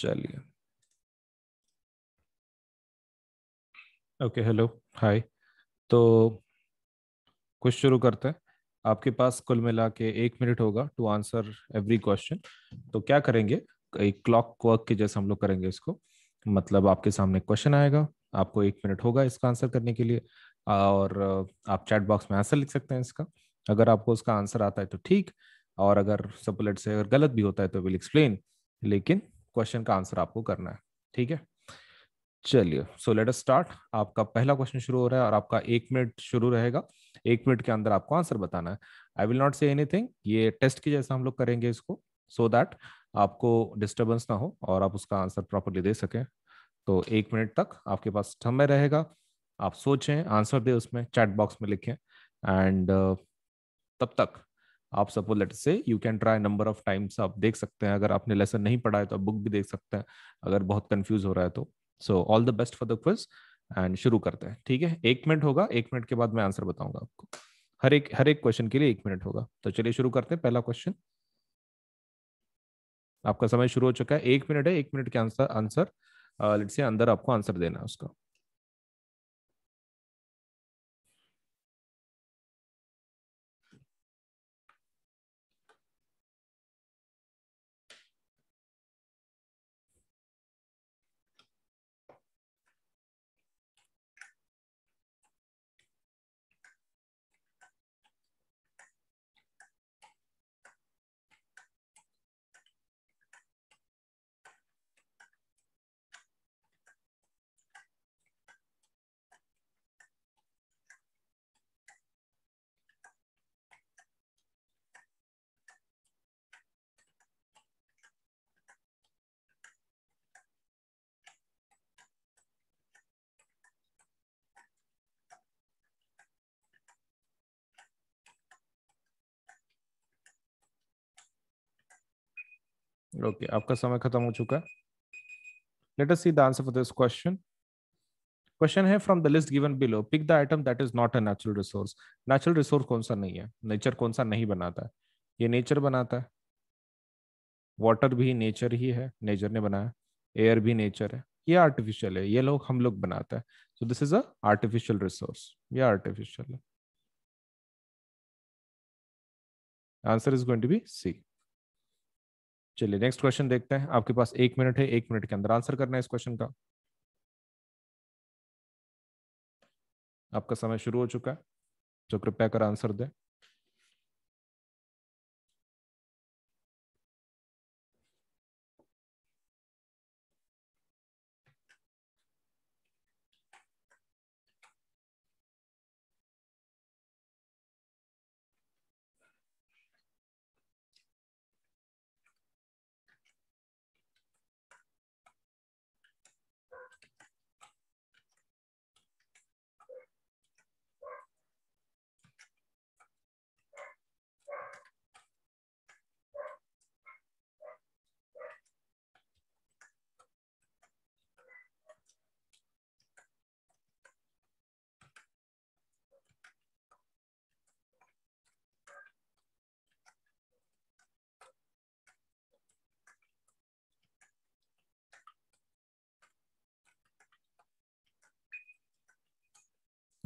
चलिए okay hello hi तो कुछ शुरू करते हैं आपके पास कुल मिला के एक मिनट होगा टू आंसर एवरी क्वेश्चन तो क्या करेंगे एक क्लॉक वर्क के जैसे हम लोग करेंगे इसको मतलब आपके सामने क्वेश्चन आएगा आपको एक मिनट होगा इसका आंसर करने के लिए और आप चैट बॉक्स में आंसर लिख सकते हैं इसका अगर आपको उसका आंसर आता है तो ठीक और अगर सपोलेट से अगर गलत भी होता है तो विल एक्सप्लेन लेकिन क्वेश्चन का आंसर आपको करना है ठीक है चलिए सो लेट अस स्टार्ट आपका पहला क्वेश्चन शुरू हो रहा है और आपका एक मिनट शुरू रहेगा एक मिनट के अंदर आपको आंसर बताना है I will not say anything ये टेस्ट की जैसा हम लोग करेंगे इसको सो so दैट आपको डिस्टर्बेंस ना हो और आप उसका आंसर प्रॉपरली दे सकें तो एक मिनट तक आपके पास समय रहेगा आप सोचें आंसर दें उसमें चैट बॉक्स में लिखें एंड uh, तब तक आप suppose let's say you can try number of times आप देख सकते हैं अगर आपने लेसन नहीं पढ़ा है तो आप बुक भी देख सकते हैं अगर बहुत कंफ्यूज हो रहा है तो so all the best for the quiz and शुरू करते हैं ठीक है एक मिनट होगा एक मिनट के बाद मैं आंसर बताऊंगा आपको हर एक हर एक क्वेश्चन के लिए एक मिनट होगा तो चलिए शुरू करते हैं पहला क्वेश्चन आपका समय शुरू हो चुका है एक मिनट है एक मिनट के आंसर आंसर लेट से अंदर आपको आंसर देना है उसका ओके आपका समय खत्म हो चुका है let us see the answer for this question question है from the list given below pick the item that is not a natural resource natural resource कौन सा नहीं है नेचर कौन सा नहीं बनाता है ये नेचर बनाता है वाटर भी नेचर ही है नेचर ने बनाया एयर भी नेचर है ये आर्टिफिशियल है ये लोग हम लोग बनाता है so this is a artificial resource ये आर्टिफिशियल है answer is going to be C चलिए नेक्स्ट क्वेश्चन देखते हैं आपके पास एक मिनट है एक मिनट के अंदर आंसर करना है इस क्वेश्चन का आपका समय शुरू हो चुका है तो कृपया कर आंसर दें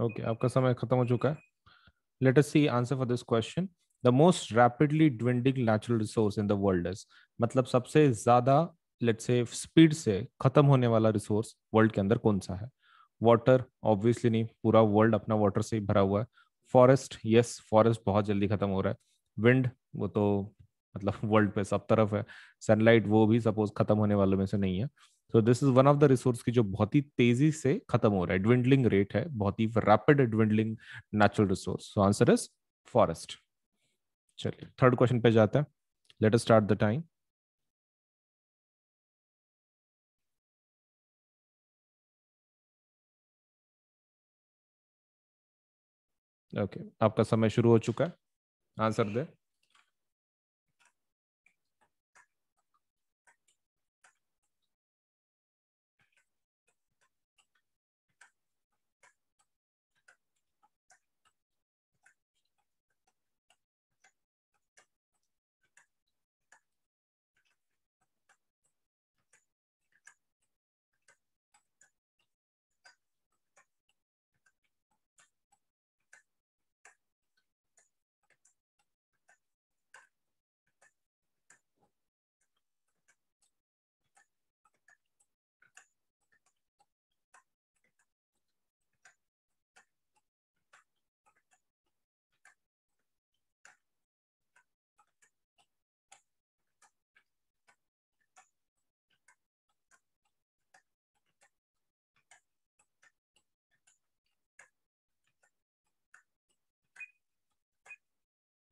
ओके आपका समय खत्म हो चुका है let us see answer for this question the most rapidly dwindling natural resource in the world is मतलब सबसे ज्यादा लेट से स्पीड से खत्म होने वाला रिसोर्स वर्ल्ड के अंदर कौन सा है वाटर ऑब्वियसली नहीं पूरा वर्ल्ड अपना वाटर से ही भरा हुआ है फॉरेस्ट यस फॉरेस्ट बहुत जल्दी खत्म हो रहा है विंड वो तो मतलब वर्ल्ड पे सब तरफ है सनलाइट वो भी सपोज खत्म होने वालों में से नहीं है so this is one of the resource की जो बहुत ही तेजी से खत्म हो रहा है एडविंडलिंग रेट है बहुत ही rapid a dwindling natural resource so answer is forest चलिए थर्ड क्वेश्चन पे जाते हैं let us start the time okay okay, आपका समय शुरू हो चुका है आंसर दे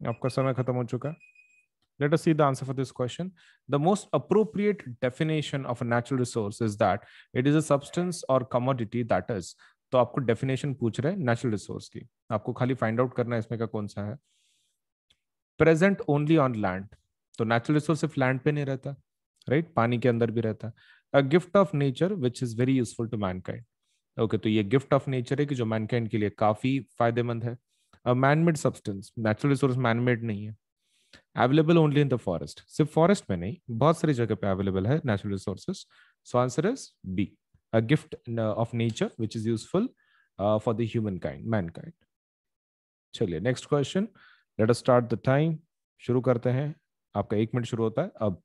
आपका समय खत्म हो चुका है us see the answer for this question the most appropriate definition of a natural resource is that it is a substance or commodity that तो आपको डेफिनेशन पूछ रहे हैं नेचुरल रिसोर्स की आपको खाली फाइंड आउट करना है इसमें का कौन सा है प्रेजेंट ओनली ऑन लैंड तो नेचुरल रिसोर्स सिर्फ लैंड पे नहीं रहता राइट right? पानी के अंदर भी रहता है gift of nature which is very useful to mankind okay तो ये गिफ्ट ऑफ नेचर है कि जो मैनकाइंड के लिए काफी फायदेमंद है man made substance natural resource man made नहीं है available only in the forest सिर्फ फॉरेस्ट में नहीं बहुत सारी जगह पे अवेलेबल है natural resources so answer is B a gift of nature which is useful for the human kind man kind चलिए next question let us start the time शुरू करते हैं आपका एक मिनट शुरू होता है अब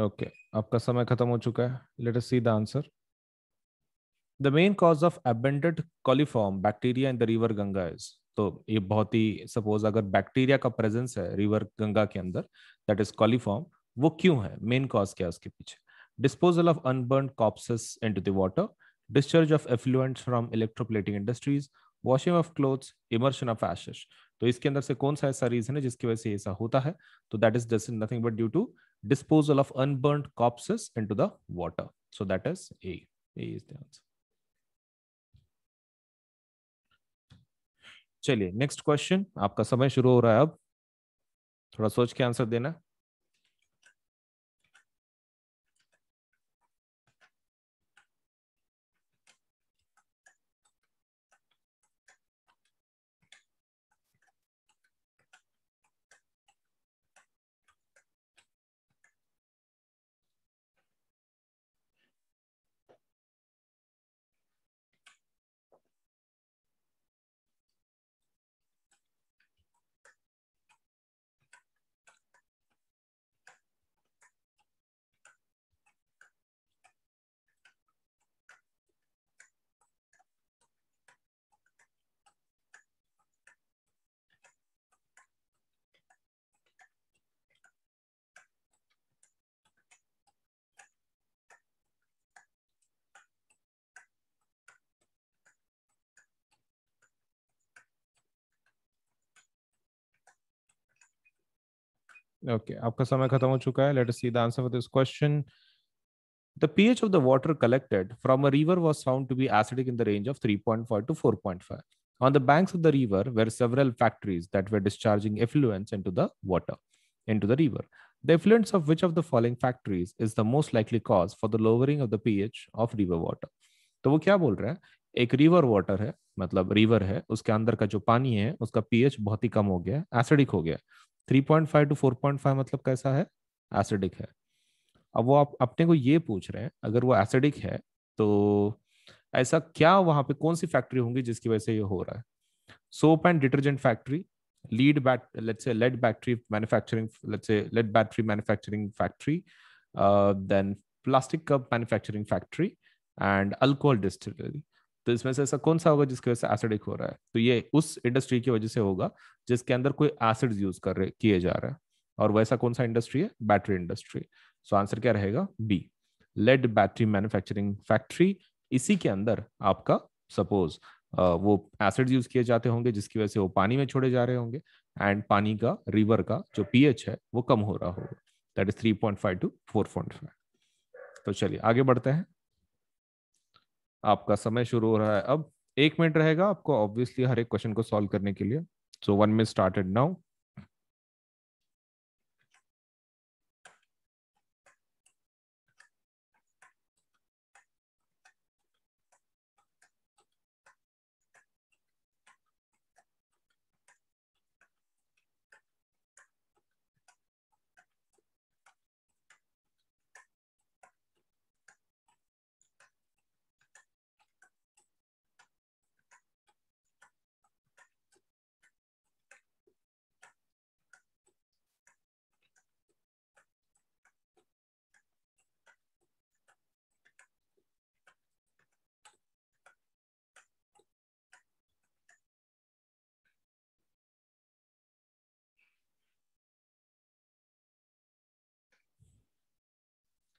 ओके आपका समय खत्म हो चुका है let us see the answer the main cause of abundant coliform bacteria in the river Ganga is तो ये बहुत ही सपोज अगर बैक्टीरिया का प्रेजेंस है रिवर गंगा के अंदर दैट इज कॉलीफॉर्म वो क्यों है मेन कॉज क्या है उसके पीछे disposal of unburnt corpses into the water discharge of effluent from electroplating industries washing of clothes immersion of ashes तो इसके अंदर से कौन सा ऐसा रीजन है जिसकी वजह से ऐसा होता है तो that is just nothing but due to disposal of unburnt corpse into the water so that is A is चलिए नेक्स्ट क्वेश्चन आपका समय शुरू हो रहा है अब थोड़ा सोच के आंसर देना ओके okay, आपका समय खत्म हो चुका है let us see the answer for this question The pH of the water collected from a river was found to be acidic in the range of 3.5 to 4.5. On the banks of the river were several factories that were discharging effluents into the water, into the river. The effluents of which of the following factories is the most likely cause for the lowering of the pH of river water? तो वो क्या बोल रहा है एक river water है मतलब river है उसके अंदर का जो पानी है उसका पीएच बहुत ही कम हो गया एसिडिक हो गया 3.5 टू 4.5 मतलब कैसा है एसिडिक है अब वो आप अपने को ये पूछ रहे हैं अगर वो एसिडिक है तो ऐसा क्या वहां पे कौन सी फैक्ट्री होंगी जिसकी वजह से ये हो रहा है soap and detergent factory lead bat let's say lead battery manufacturing let's say lead battery manufacturing factory then plastic cup manufacturing factory and alcohol distillery तो इसमें से ऐसा कौन सा होगा जिसकी वजह से एसिडिक हो रहा है तो ये उस इंडस्ट्री की वजह से होगा जिसके अंदर कोई एसिड यूज कर रहे किए जा रहे हैं और वैसा कौन सा इंडस्ट्री है बैटरी इंडस्ट्री सो आंसर क्या रहेगा B lead battery manufacturing factory इसी के अंदर आपका सपोज वो एसिड यूज किए जाते होंगे जिसकी वजह से वो पानी में छोड़े जा रहे होंगे एंड पानी का रिवर का जो पीएच है वो कम हो रहा होगा that is five to five तो चलिए आगे बढ़ते हैं आपका समय शुरू हो रहा है अब एक मिनट रहेगा आपको ऑब्वियसली हर एक क्वेश्चन को सॉल्व करने के लिए so one minute started now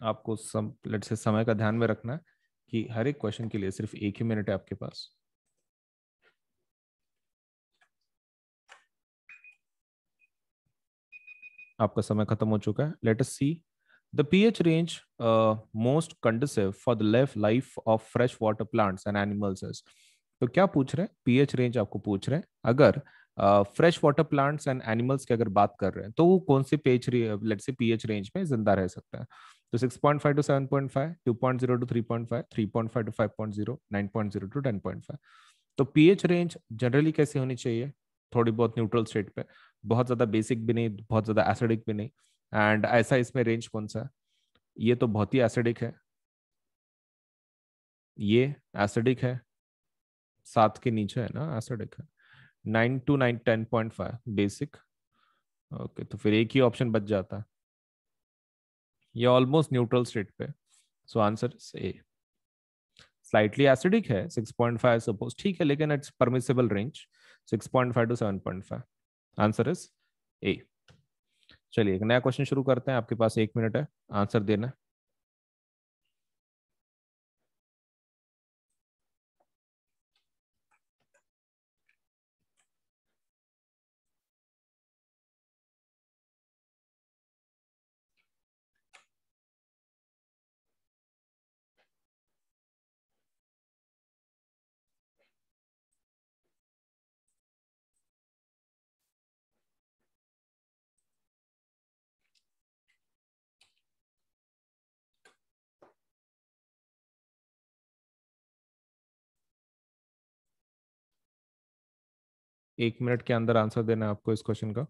आपको सम लेट से समय का ध्यान में रखना है कि हर एक क्वेश्चन के लिए सिर्फ एक ही मिनट है आपके पास आपका समय खत्म हो चुका है let us see the pH range most conducive for the life life of fresh water plants and animals तो क्या पूछ रहे हैं पीएच रेंज आपको पूछ रहे हैं अगर fresh water plants and animals की अगर बात कर रहे हैं तो वो कौन से से पीएच रेंज में जिंदा रह सकता है तो 6.5 टू 7.5 2.0 टू 3.5 3.5 टू 5.0 9.0 टू 10.5 तो पीएच रेंज जनरली कैसे होनी चाहिए थोड़ी बहुत न्यूट्रल स्टेट पे बहुत ज्यादा बेसिक भी नहीं बहुत ज्यादा एसिडिक भी नहीं एंड ऐसा इसमें रेंज कौन सा ये तो बहुत ही एसिडिक है ये एसिडिक है सात के नीचे है ना एसिडिक है nine to nine ten point five basic okay तो फिर एक ही ऑप्शन बच जाता है ये ऑलमोस्ट न्यूट्रल स्टेट पे so answer is A slightly acidic है 6.5 सपोज ठीक है लेकिन it's permissible range 6.5 to 7.5 answer is A चलिए एक नया क्वेश्चन शुरू करते हैं आपके पास एक मिनट है आंसर देना है एक मिनट के अंदर आंसर देना है आपको इस क्वेश्चन का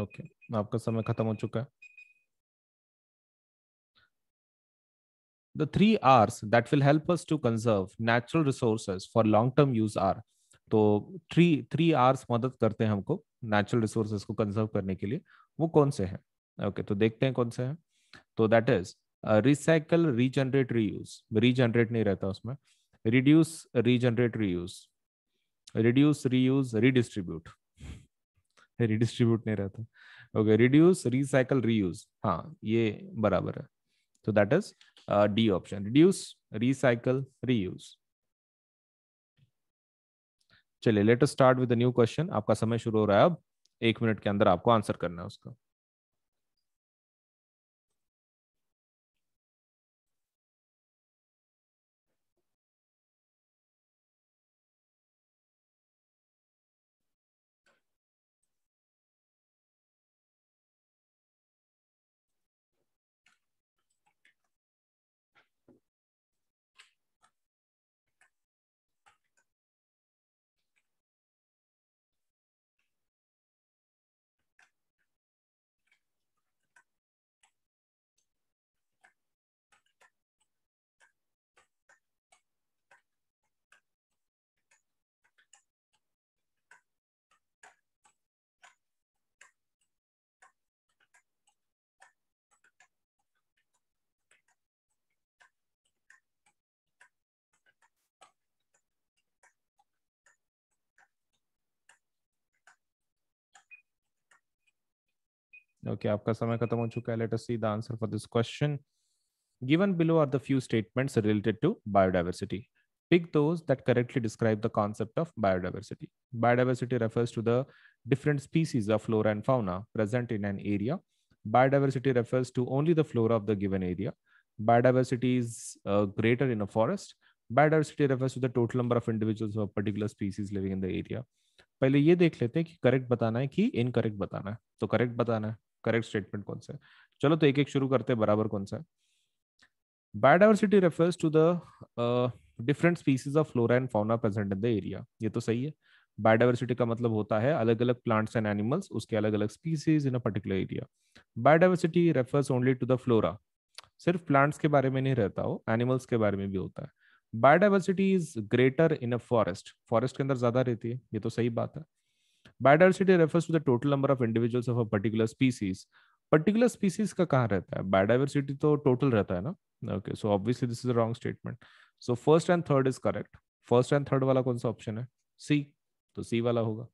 ओके okay. आपका समय खत्म हो चुका है The three R's that will help us to conserve natural resources for long term use are तो थ्री थ्री आर्स मदद करते हैं हमको नेचुरल रिसोर्सेज को कंजर्व करने के लिए वो कौन से हैं ओके okay, तो देखते हैं कौन से हैं तो that is recycle regenerate reuse regenerate नहीं रहता उसमें reduce regenerate reuse reduce reuse redistribute redistribute नहीं रहता ओके रिड्यूस रिसाइकल रीयूज हाँ ये बराबर है So that is uh, D option, reduce, recycle, reuse. चलिए let us start with new question आपका समय शुरू हो रहा है अब एक मिनट के अंदर आपको आंसर करना है उसका ओके आपका समय खत्म हो चुका है let us see the answer for this question given below are the few statements related to biodiversity pick those that correctly describe the concept of biodiversity biodiversity refers to the different species of flora and fauna present in an area biodiversity refers to only the flora of the given area biodiversity is greater in a forest biodiversity refers to the total number of individuals of particular species living in the area पहले ये देख लेते हैं कि correct बताना है कि incorrect बताना है तो करेक्ट बताना है करेक्ट स्टेटमेंट कौन सा है चलो तो एक एक शुरू करते हैं बराबर कौन सा है biodiversity refers to the different species of flora and fauna present in the area ये तो सही है बायोडाइवर्सिटी का मतलब होता है अलग अलग प्लांट्स एंड एनिमल्स उसके अलग अलग species in a particular area biodiversity refers only to the flora सिर्फ प्लांट्स के बारे में नहीं रहता हो एनिमल्स के बारे में भी होता है biodiversity is greater in a forest forest के अंदर ज्यादा रहती है ये तो सही बात है biodiversity refers to the total number of individuals of a particular species particular species का कहाँ रहता है बायोडाइवर्सिटी तो टोटल रहता है ना okay so obviously this is wrong statement so first and third is correct first and third वाला कौन सा ऑप्शन है सी तो सी वाला होगा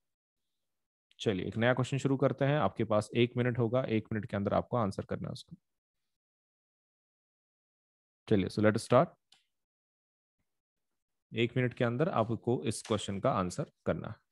चलिए एक नया क्वेश्चन शुरू करते हैं आपके पास एक मिनट होगा एक मिनट के अंदर आपको आंसर करना है उसको चलिए सो लेट स्टार्ट एक मिनट के अंदर आपको इस क्वेश्चन का आंसर करना है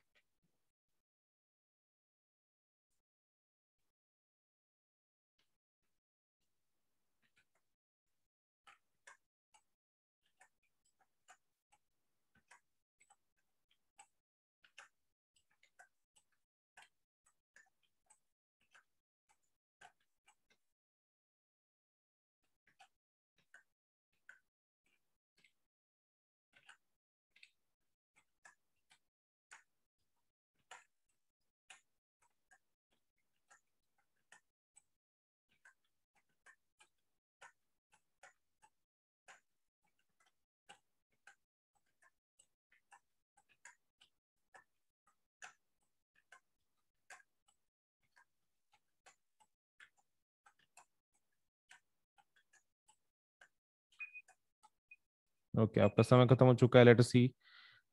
ओके आपका समय खत्म हो चुका है let see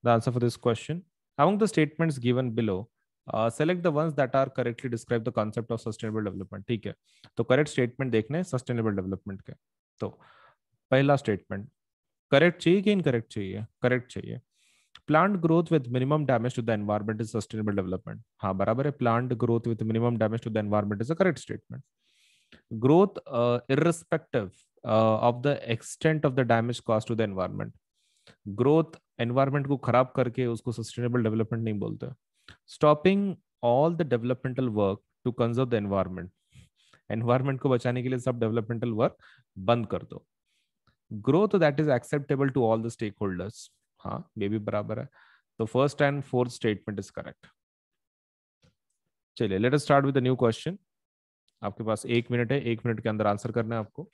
the answer for this question among the statements given below select the ones that are correctly describe the concept of sustainable development ठीक है तो करेक्ट स्टेटमेंट देखने हैं सस्टेनेबल डेवलपमेंट के तो पहला स्टेटमेंट करेक्ट चाहिए कि इनकरेक्ट चाहिए करेक्ट चाहिए plant growth with minimum damage to the environment is sustainable development हाँ बराबर है plant growth with minimum damage to the environment is a correct statement growth uh, irrespective uh, of the extent of the damage caused to the environment growth environment ko kharab karke usko sustainable development nahi bolte stopping all the developmental work to conserve the environment environment ko bachane ke liye sab developmental work band kar do growth that is acceptable to all the stakeholders ha maybe barabar hai so first and fourth statement is correct chaliye let us start with start new question आपके पास एक minute है एक minute के अंदर answer करना है आपको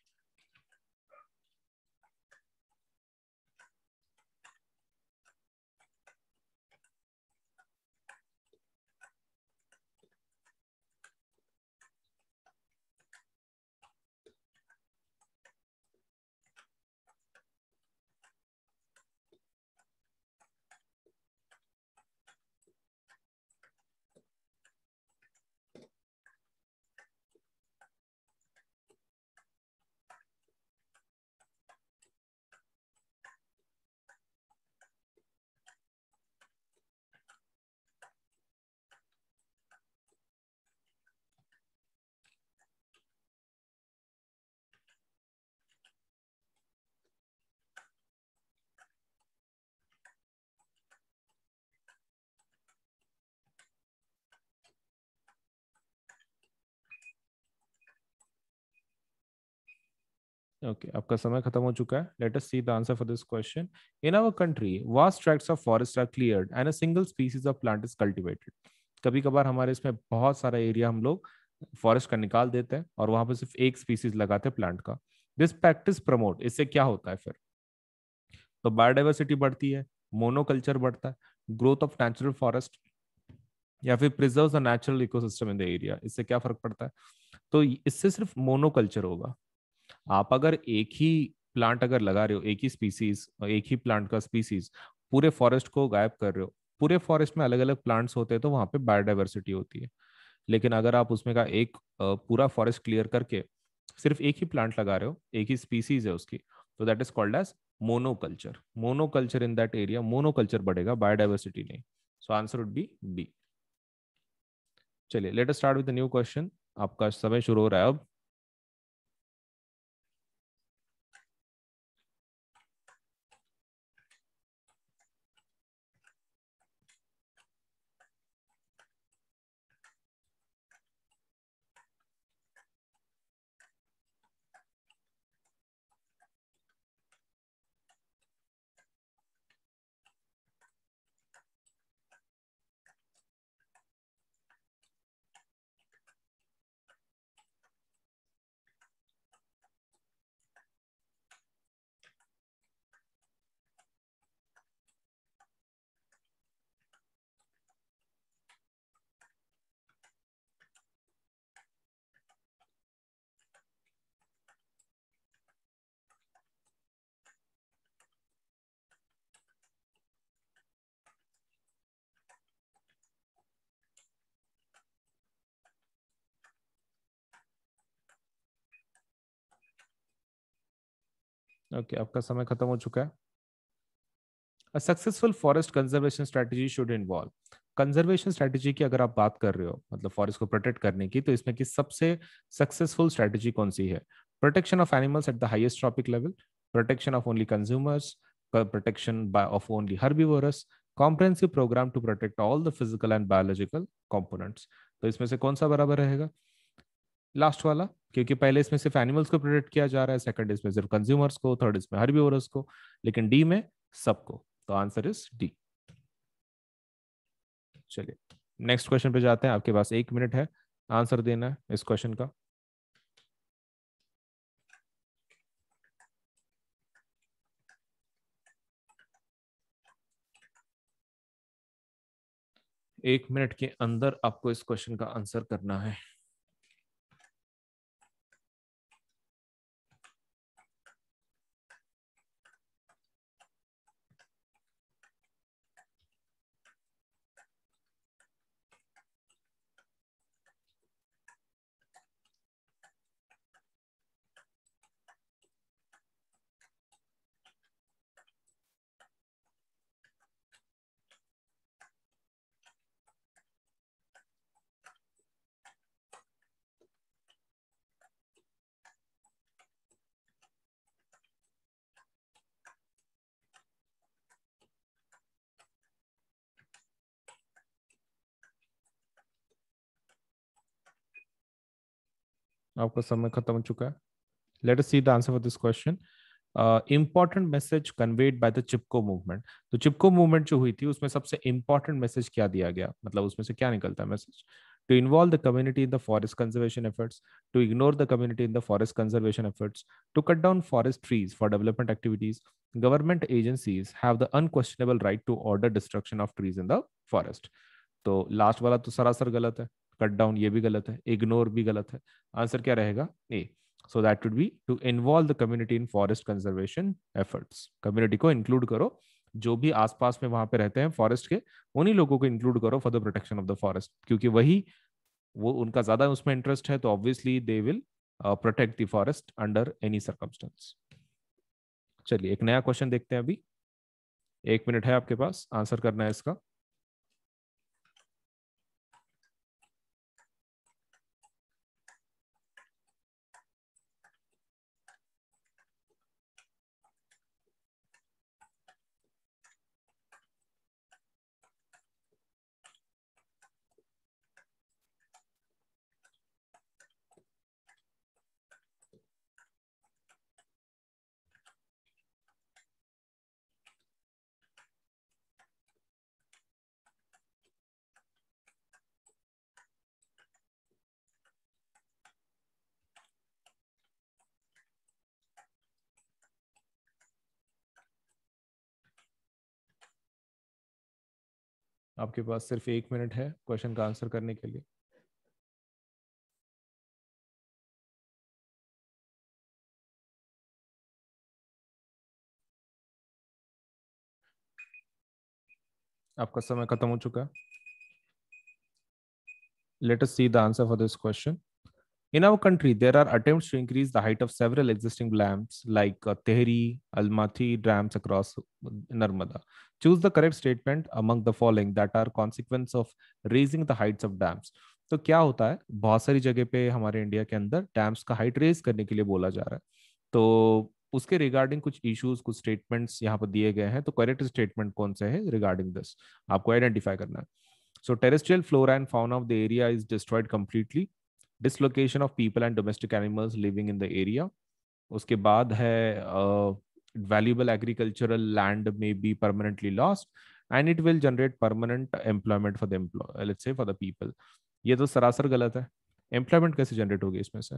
ओके आपका समय खत्म हो चुका है let us see the answer for this question in our country vast tracts of forest are cleared and a single species of plant is cultivated कभी कभार हमारे इसमें बहुत सारा एरिया हम लोग फॉरेस्ट का निकाल देते हैं और वहां पर सिर्फ एक स्पीसीज लगाते हैं प्लांट का दिस प्रैक्टिस प्रमोट इससे क्या होता है फिर तो बायोडाइवर्सिटी बढ़ती है मोनोकल्चर बढ़ता है ग्रोथ ऑफ नेचुरल फॉरेस्ट या फिर preserve the natural ecosystem in the area इससे क्या फर्क पड़ता है तो इससे सिर्फ मोनोकल्चर होगा आप अगर एक ही प्लांट अगर लगा रहे हो एक ही स्पीसीज एक ही प्लांट का स्पीसीज पूरे फॉरेस्ट को गायब कर रहे हो पूरे फॉरेस्ट में अलग अलग प्लांट्स होते हैं तो वहाँ पे बायोडाइवर्सिटी होती है लेकिन अगर आप उसमें का एक पूरा फॉरेस्ट क्लियर करके सिर्फ एक ही प्लांट लगा रहे हो एक ही स्पीसीज है उसकी तो that is called as monoculture monoculture in that area monoculture बढ़ेगा बायोडाइवर्सिटी नहीं so answer would be B चलिए let us start with new question आपका समय शुरू हो रहा है अब ओके आपका समय खत्म हो चुका है a successful forest conservation strategy should involve conservation strategy की अगर आप बात कर रहे हो मतलब फॉरेस्ट को प्रोटेक्ट करने की तो इसमें की सबसे सक्सेसफुल स्ट्रेटजी कौन सी है protection of animals at the highest trophic level protection of only consumers protection by, of only herbivorous comprehensive programme to protect all the physical and biological components तो इसमें से कौन सा बराबर रहेगा लास्ट वाला क्योंकि पहले इसमें सिर्फ एनिमल्स को प्रोटेक्ट किया जा रहा है सेकंड इसमें सिर्फ कंज्यूमर्स को थर्ड इसमें हर भी को लेकिन डी में सबको तो आंसर इज डी चलिए नेक्स्ट क्वेश्चन पे जाते हैं आपके पास एक मिनट है आंसर देना है इस क्वेश्चन का एक मिनट के अंदर आपको इस क्वेश्चन का आंसर करना है आपका समय खत्म हो चुका है let us see the answer for this question important message conveyed by the Chipko movement तो चिपको मूवमेंट जो हुई थी उसमें सबसे इम्पॉर्टेंट मैसेज क्या दिया गया मतलब उसमें से क्या निकलता है message to involve the community in the forest conservation efforts, to ignore the community in the forest conservation efforts, to cut down forest trees for development activities, government agencies have the unquestionable right to order destruction of trees in the forest. तो last वाला तो सरासर गलत है cut down ये भी गलत है इग्नोर भी गलत है आंसर क्या रहेगा A so that would be to involve the community in forest conservation efforts community को इंक्लूड करो जो भी आसपास में वहां पे रहते हैं फॉरेस्ट के उन्हीं लोगों को इंक्लूड करो for the protection of the forest क्योंकि वही वो उनका ज्यादा उसमें इंटरेस्ट है तो obviously they will protect the forest under any circumstance चलिए एक नया क्वेश्चन देखते हैं अभी एक मिनट है आपके पास आंसर करना है इसका आपके पास सिर्फ एक मिनट है क्वेश्चन का आंसर करने के लिए आपका समय खत्म हो चुका है let us see the answer for this question In our country, there are attempts to increase the height of several existing dams like uh, Tehri, Almati dams across Narmada. Choose the correct statement among the following that are consequence of raising the heights of dams. तो क्या होता है बहुत सारी जगह पे हमारे India के अंदर डैम्स का हाइट रेज करने के लिए बोला जा रहा है तो उसके रिगार्डिंग कुछ इश्यूज कुछ स्टेटमेंट्स यहाँ पर दिए गए हैं तो करेक्ट स्टेटमेंट कौन से हैं रिगार्डिंग दिस आपको आइडेंटिफाई करना है so terrestrial flora and fauna of the area is destroyed completely dislocation of people and domestic animals living in the area उसके बाद है वैल्यूबल एग्रीकल्चरल लैंड में be permanently lost and it will generate permanent employment for the let's say for the people ये तो सरासर गलत है employment कैसे जनरेट होगी इसमें से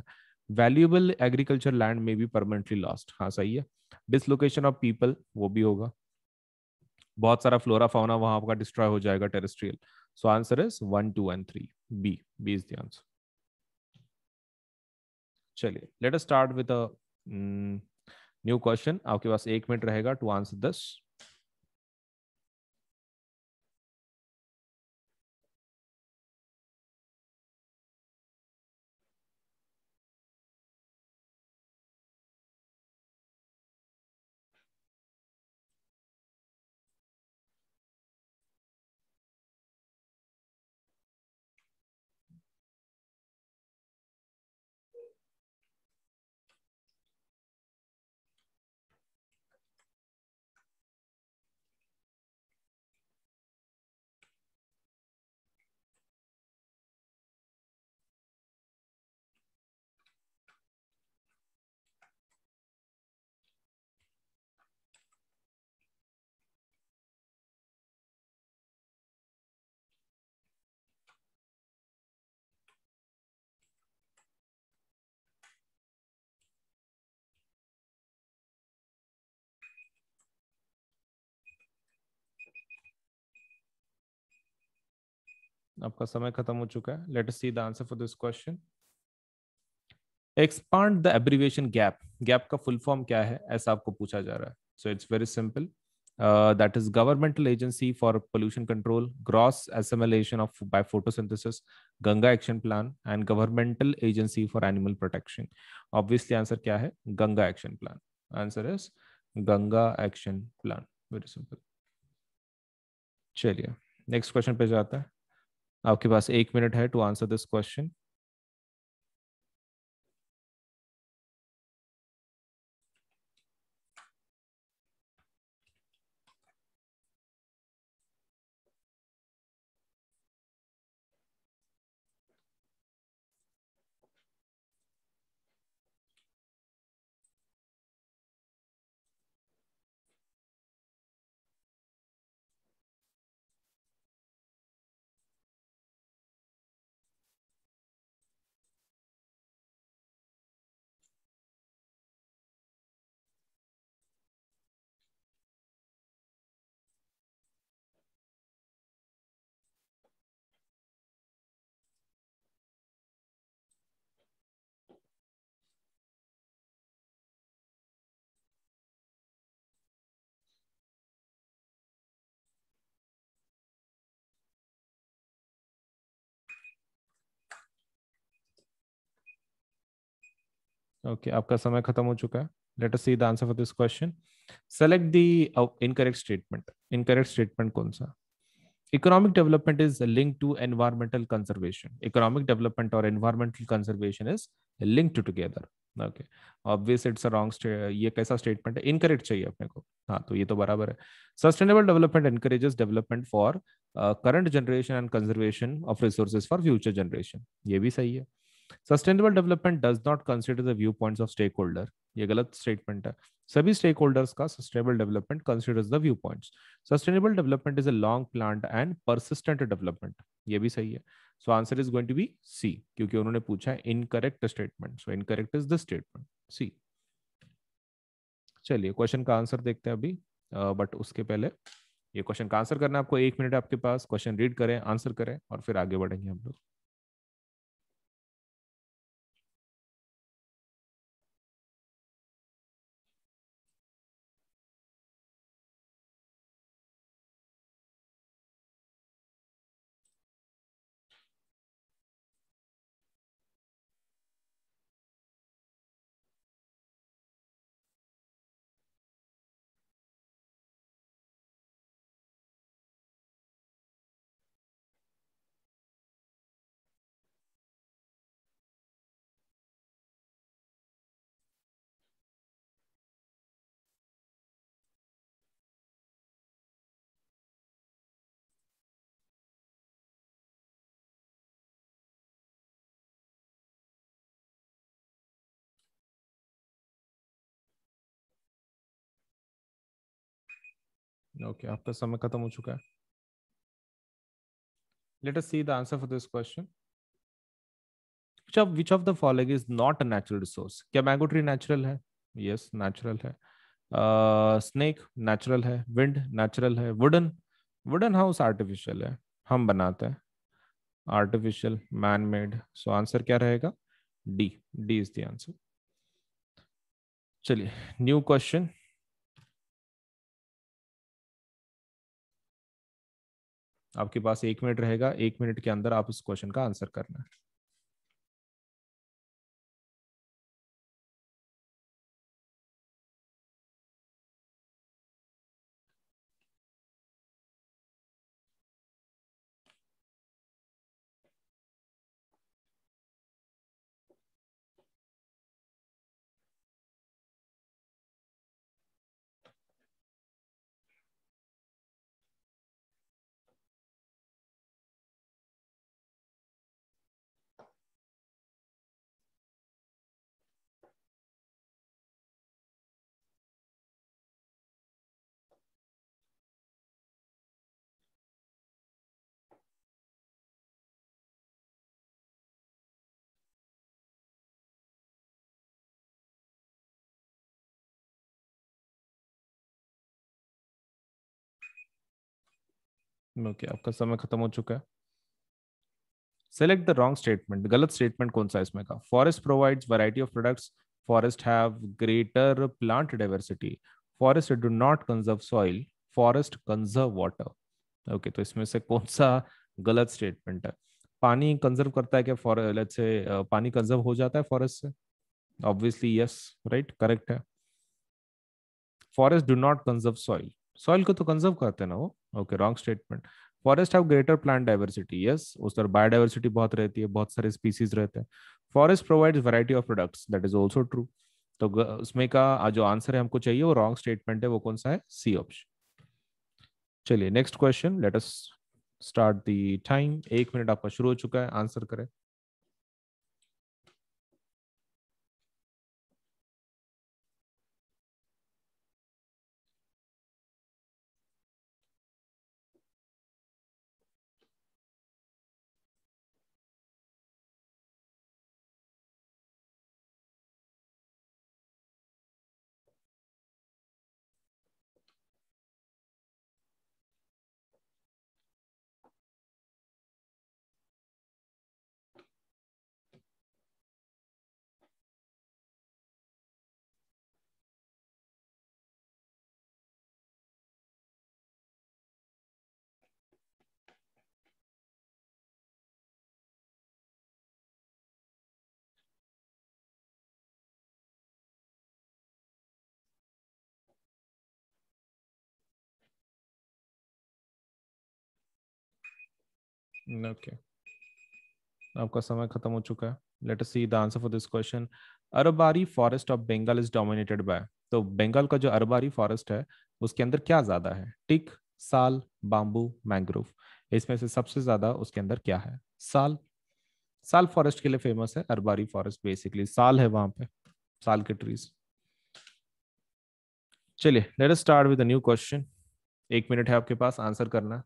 वैल्यूएबल एग्रीकल्चर लैंड में भी परमानेंटली लॉस्ट हाँ सही है डिसलोकेशन ऑफ पीपल वो भी होगा बहुत सारा फ्लोरा फाउना वहां का डिस्ट्रॉय हो जाएगा terrestrial so answer is one two and three B B is the answer चलिए let us start with new question आपके पास एक मिनट रहेगा टू आंसर दिस आपका समय खत्म हो चुका है let see the answer for this question expand the abbreviation GAP GAP का फुल फॉर्म क्या है ऐसा आपको पूछा जा रहा है so it's very simple that is governmental agency for pollution control gross assimilation of by photosynthesis Ganga action plan and governmental agency for animal protection obviously answer क्या है Ganga action plan answer is Ganga action plan very simple चलिए next question पे जाता है आपके पास एक minute है to answer this question okay आपका समय खत्म हो चुका है let us see the answer for this question select the incorrect statement incorrect statement कौन सा economic development is link to environmental conservation economic development और environmental conservation is linked together okay obvious it's a wrong ये कैसा statement है incorrect चाहिए अपने को हाँ तो ये तो बराबर है sustainable development encourages development for current generation and conservation of resources for future generation ये भी सही है sustainable development does not consider the view point of stake holder ये गलत स्टेटमेंट है सभी स्टेक होल्डर्स का sustainable development consider the view point sustainable development is a long plant and persistent development ये भी सही है so answer is going to be C क्योंकि उन्होंने पूछा है incorrect statement so incorrect is the statement C चलिए क्वेश्चन का आंसर देखते हैं अभी बट uh, उसके पहले ये क्वेश्चन का आंसर करना है आपको एक मिनट आपके पास क्वेश्चन रीड करें आंसर करें और फिर आगे बढ़ेंगे हम लोग ओके आपका तो समय खत्म हो चुका है let us see the answer for this question which of which of the following is not a natural resource क्या मैंगो ट्री नेचुरल है यस yes, नेचुरल है स्नेक uh, नेचुरल है विंड नेचुरल है वुडन वुडन हाउस आर्टिफिशियल है हम बनाते हैं artificial man made so answer क्या रहेगा D D is the answer चलिए न्यू क्वेश्चन आपके पास एक मिनट रहेगा एक मिनट के अंदर आप इस क्वेश्चन का आंसर करना है ओके okay, आपका समय खत्म हो चुका है सेलेक्ट द रॉन्ग स्टेटमेंट गलत स्टेटमेंट कौन सा इसमें का forest provides variety of products forest have greater plant diversity forest do not conserve soil forest conserve water okay तो इसमें से कौन सा गलत स्टेटमेंट है पानी कंजर्व करता है क्या फॉरेस्ट से पानी कंजर्व हो जाता है फॉरेस्ट से ऑब्वियसली यस राइट करेक्ट है forest do not conserve soil soil को तो कंजर्व करते हैं ना वो okay wrong statement forest have greater plant diversity yes उस पर बायोडाइवर्सिटी बहुत रहती है बहुत सारे स्पीसीज रहते हैं forest provides variety of products that is also true तो उसमें का जो आंसर है हमको चाहिए वो रॉन्ग स्टेटमेंट है वो कौन सा है सी ऑप्शन चलिए next question let us start the time एक मिनट आपका शुरू हो चुका है आंसर करें ओके आपका समय खत्म हो चुका है let us see the answer for this question अरबारी forest of Bengal is dominated by तो बंगाल का जो अरबारी फॉरेस्ट है उसके अंदर क्या ज्यादा है टिक साल बाम्बू मैंग्रोव इसमें से सबसे ज्यादा उसके अंदर क्या है साल साल फॉरेस्ट के लिए फेमस है अरबारी फॉरेस्ट बेसिकली साल है वहां पे साल के ट्रीज चलिए let us start with new question एक मिनट है आपके पास आंसर करना है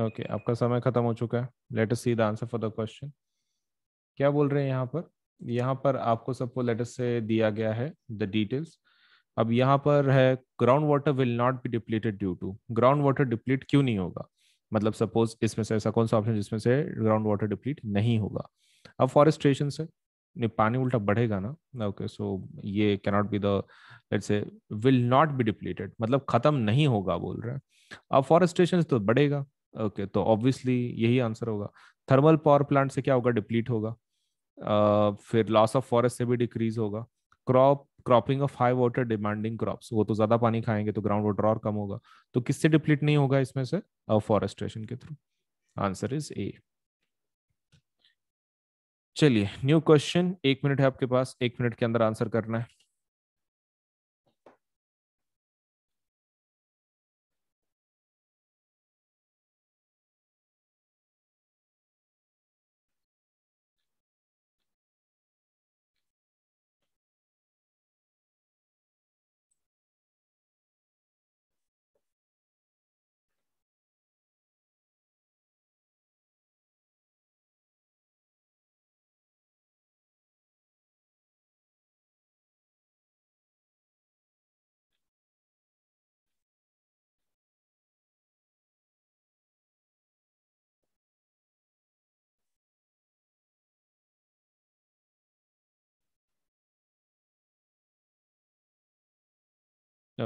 ओके okay, आपका समय खत्म हो चुका है let us see the answer for the question क्या बोल रहे हैं यहाँ पर यहाँ पर आपको सबको लेटर से दिया गया है द डिटेल्स अब यहाँ पर है ground water will not be depleted due to ground water deplete क्यों नहीं होगा मतलब सपोज इसमें से ऐसा कौन सा ऑप्शन जिसमें से ग्राउंड वाटर डिप्लीट नहीं होगा अब फॉरेस्टेशन से नहीं पानी उल्टा बढ़ेगा ना ओके सो ये cannot be the say will not be depleted मतलब खत्म नहीं होगा बोल रहे हैं अब फॉरेस्टेशन तो बढ़ेगा ओके तो ऑब्वियसली यही आंसर होगा थर्मल पावर प्लांट से क्या होगा डिप्लीट होगा uh, फिर लॉस ऑफ फॉरेस्ट से भी डिक्रीज होगा crop cropping of high water demanding crops वो तो ज्यादा पानी खाएंगे तो ग्राउंड वाटर और कम होगा तो किससे डिप्लीट नहीं होगा इसमें से फॉरेस्टेशन के थ्रू आंसर इज ए चलिए न्यू क्वेश्चन एक मिनट है आपके पास एक मिनट के अंदर आंसर करना है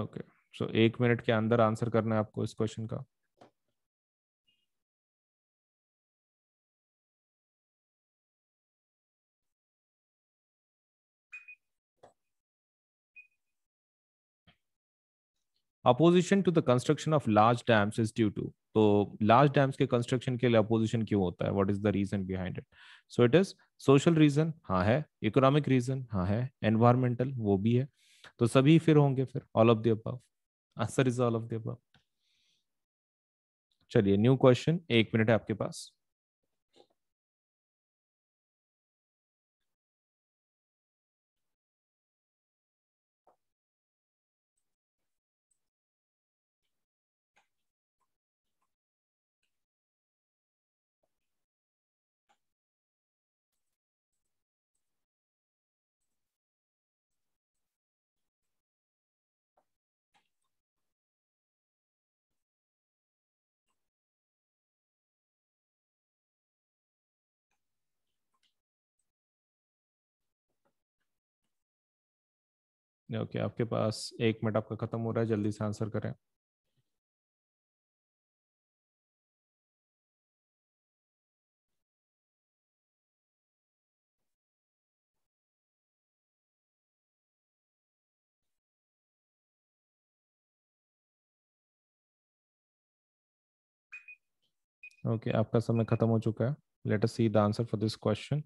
ओके सो एक मिनट के अंदर आंसर करना है आपको इस क्वेश्चन का opposition to the construction of large dams is due to तो लार्ज डैम्स के कंस्ट्रक्शन के लिए अपोजिशन क्यों होता है what is the reason behind it so it is social reason हाँ है इकोनॉमिक रीजन हाँ है एनवायरमेंटल वो भी है तो सभी फिर होंगे फिर all of the above answer is all of the above चलिए न्यू क्वेश्चन एक मिनट है आपके पास ओके okay, आपके पास एक मिनट आपका खत्म हो रहा है जल्दी से आंसर करें ओके okay, आपका समय खत्म हो चुका है let us see the answer for this question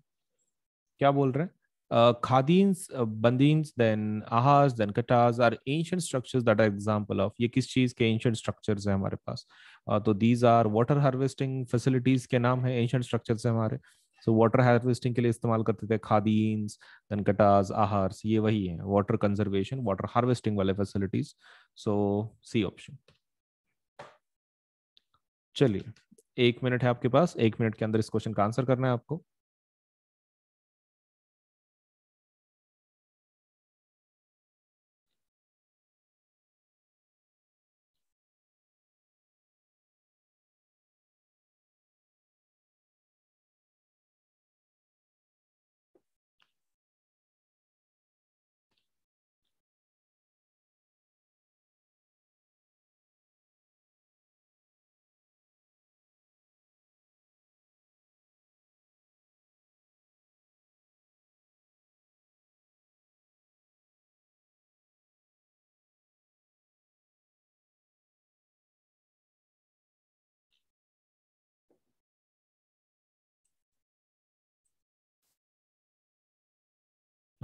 क्या बोल रहे हैं Uh, khadins, uh, bandins, then ahas, then katas are ancient structures that are example of ये किस चीज के ancient structures है हमारे पास uh, तो these are water harvesting facilities के नाम है ancient structures है हमारे सो वाटर हार्वेस्टिंग के लिए इस्तेमाल करते थे खादीन्स धनकटाज आहार्स ये वही है वाटर कंजर्वेशन वाटर हार्वेस्टिंग वाले फैसिलिटीज सो सी ऑप्शन चलिए एक मिनट है आपके पास एक मिनट के अंदर इस क्वेश्चन का आंसर करना है आपको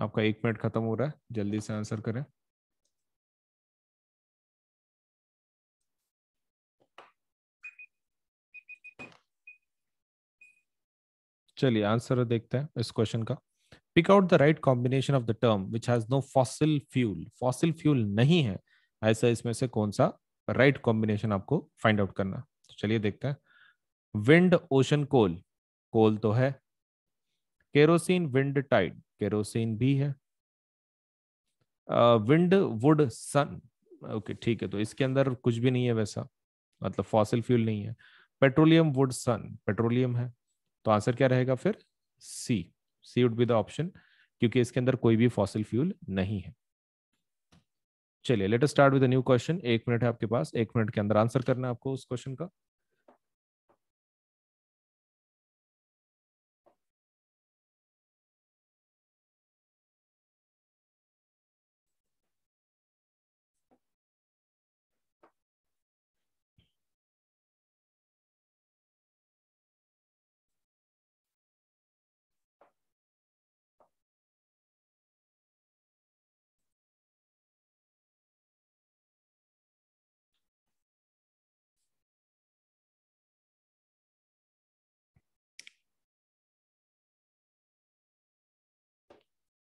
आपका एक मिनट खत्म हो रहा है जल्दी से आंसर करें चलिए आंसर देखते हैं इस क्वेश्चन का pick out the right combination of the term which has no fossil fuel fossil fuel नहीं है ऐसा इसमें से कौन सा राइट right कॉम्बिनेशन आपको फाइंड आउट करना तो चलिए देखते हैं विंड ओशन कोल कोल तो है केरोसिन विंड टाइड केरोसिन भी है विंड वुड सन ओके ठीक है तो इसके अंदर कुछ भी नहीं है वैसा मतलब फॉसिल फ्यूल नहीं है पेट्रोलियम वुड सन पेट्रोलियम है तो आंसर क्या रहेगा फिर C C would be the option क्योंकि इसके अंदर कोई भी फॉसिल फ्यूल नहीं है चलिए let start with new question एक मिनट है आपके पास एक मिनट के अंदर आंसर करना है आपको उस क्वेश्चन का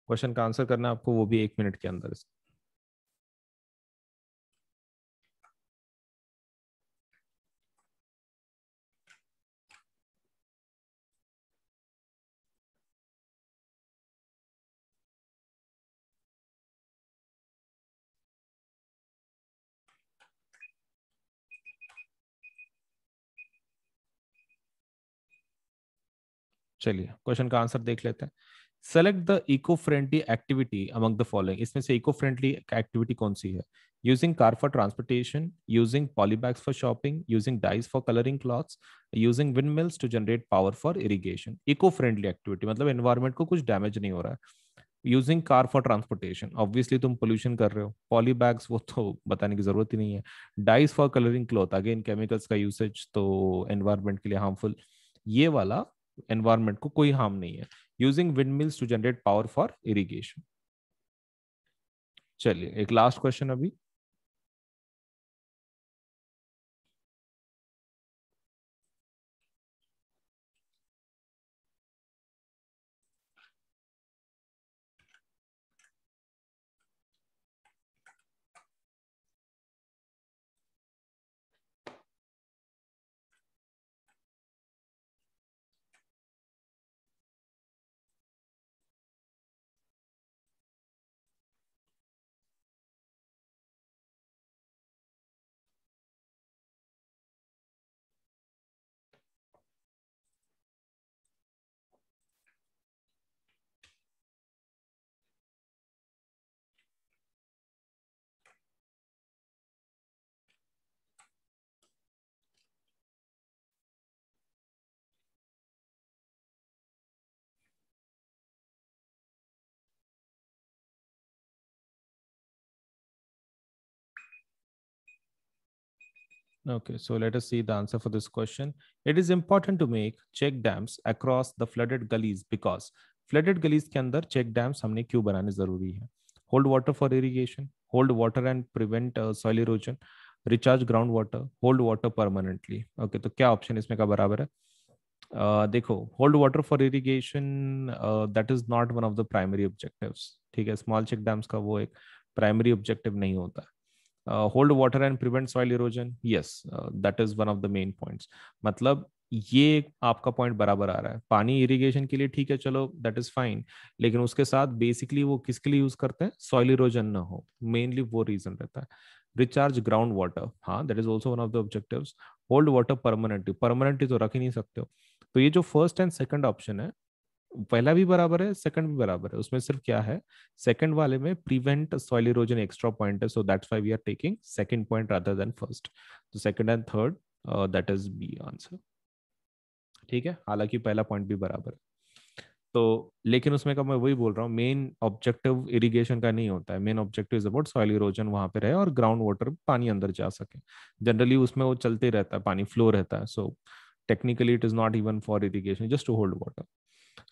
क्वेश्चन का आंसर करना आपको वो भी एक मिनट के अंदर चलिए क्वेश्चन का आंसर देख लेते हैं select the eco friendly activity among the following इसमें से इको फ्रेंडली एक्टिविटी कौन सी है using car for transportation using polybags for shopping using dyes for colouring clothes using wind mills to generate power for irrigation eco friendly activity मतलब environment को कुछ damage नहीं हो रहा है using car for transportation obviously तुम pollution कर रहे हो पॉली बैग्स वो तो बताने की जरूरत ही नहीं है dyes for colouring cloth again chemicals का यूसेज तो एनवायरमेंट के लिए हार्मफुल ये वाला एनवायरमेंट को कोई हार्म नहीं है using windmills to generate power for irrigation चलिए एक लास्ट क्वेश्चन अभी Okay, so let us see the answer for this question. It is important to make check dams across the flooded gullies because flooded gullies के अंदर check dams हमने क्यों बनाने जरूरी है Hold water for irrigation, hold water and prevent uh, soil erosion, recharge ground water, hold water permanently. Okay, तो क्या option इसमें का बराबर है uh, देखो hold water for irrigation that is not one of the primary objective ठीक है small check dams का वो एक प्राइमरी ऑब्जेक्टिव नहीं होता hold water and prevent soil erosion uh, that is one of the main points मतलब ये आपका पॉइंट बराबर आ रहा है पानी इरिगेशन के लिए ठीक है चलो दैट इज फाइन लेकिन उसके साथ बेसिकली वो किसके लिए यूज करते हैं सॉइल इरोजन ना हो मेनली वो रीजन रहता है रिचार्ज ग्राउंड वाटर हाँ that is also one of the objective hold water permanently permanently तो रख ही नहीं सकते हो तो ये जो फर्स्ट एंड सेकंड ऑप्शन है पहला भी बराबर है सेकंड भी बराबर है उसमें सिर्फ क्या है सेकंड वाले में prevent soil erosion extra point है so that's why we are taking second point rather than first तो second and third that is B answer ठीक है हालांकि पहला पॉइंट भी बराबर है तो लेकिन उसमें का मैं वही बोल रहा हूँ मेन ऑब्जेक्टिव इरिगेशन का नहीं होता है main objective is about soil erosion वहां पे रहे और ग्राउंड वाटर पानी अंदर जा सके जनरली उसमें वो चलते रहता है पानी फ्लो रहता है so technically it is not even for irrigation just to hold water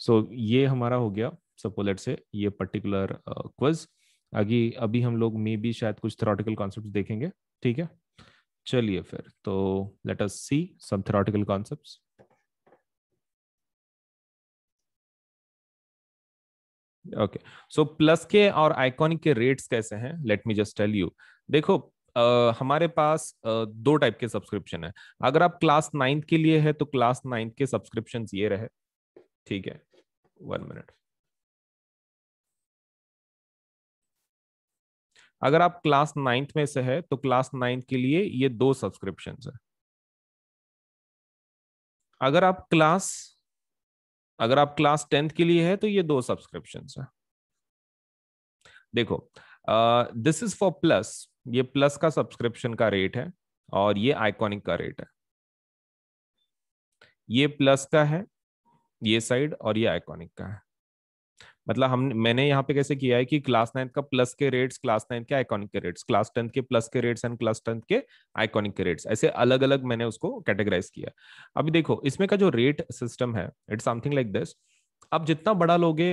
so so, ये हमारा हो गया सपोलेट से ये पर्टिकुलर क्वेज uh, आगे अभी हम लोग मे बी शायद कुछ थ्रॉटिकल कॉन्सेप्ट देखेंगे ठीक है चलिए फिर तो let us see some theoretical concept okay so Plus के और आइकॉनिक के रेट्स कैसे हैं let me just tell you देखो Uh, हमारे पास uh, दो टाइप के सब्सक्रिप्शन है अगर आप क्लास नाइन्थ के लिए है तो क्लास नाइन्थ के सब्सक्रिप्शन ये रहे ठीक है वन मिनट अगर आप क्लास नाइन्थ में से है तो क्लास नाइन्थ के लिए ये दो सब्सक्रिप्शन है अगर आप क्लास अगर आप क्लास टेंथ के लिए है तो ये दो सब्सक्रिप्शन है देखो दिस इज फॉर प्लस ये प्लस का सब्सक्रिप्शन का रेट है और ये आइकॉनिक का रेट है ये प्लस का है ये साइड और ये आइकॉनिक का है मतलब हम मैंने यहाँ पे कैसे किया है कि क्लास नाइन्थ का प्लस के रेट्स क्लास नाइन्थ के आइकॉनिक के रेट्स क्लास टेंथ के प्लस के रेट्स एंड क्लास टेंथ के आइकॉनिक के रेट्स ऐसे अलग अलग मैंने उसको कैटेगराइज किया अभी देखो इसमें का जो रेट सिस्टम है इट्स समथिंग लाइक दिस अब जितना बड़ा लोगे